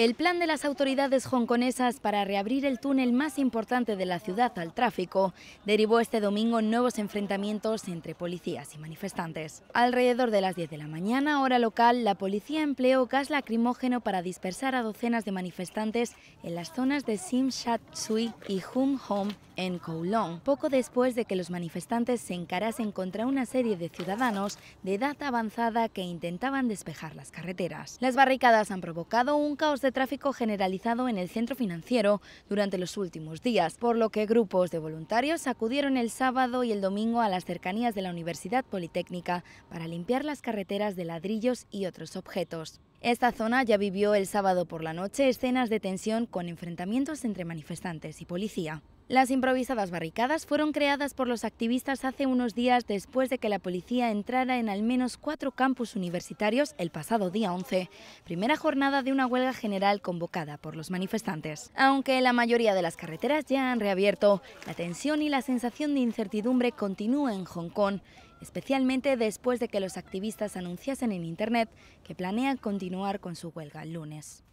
El plan de las autoridades hongkonesas para reabrir el túnel más importante de la ciudad al tráfico derivó este domingo en nuevos enfrentamientos entre policías y manifestantes. Alrededor de las 10 de la mañana, hora local, la policía empleó gas lacrimógeno para dispersar a docenas de manifestantes en las zonas de Sim Shat y Hum Hom en Kowloon, poco después de que los manifestantes se encarasen contra una serie de ciudadanos de edad avanzada que intentaban despejar las carreteras. Las barricadas han provocado un caos de tráfico generalizado en el centro financiero durante los últimos días, por lo que grupos de voluntarios acudieron el sábado y el domingo a las cercanías de la Universidad Politécnica para limpiar las carreteras de ladrillos y otros objetos. Esta zona ya vivió el sábado por la noche escenas de tensión con enfrentamientos entre manifestantes y policía. Las improvisadas barricadas fueron creadas por los activistas hace unos días después de que la policía entrara en al menos cuatro campus universitarios el pasado día 11, primera jornada de una huelga general convocada por los manifestantes. Aunque la mayoría de las carreteras ya han reabierto, la tensión y la sensación de incertidumbre continúa en Hong Kong, especialmente después de que los activistas anunciasen en Internet que planean continuar con su huelga el lunes.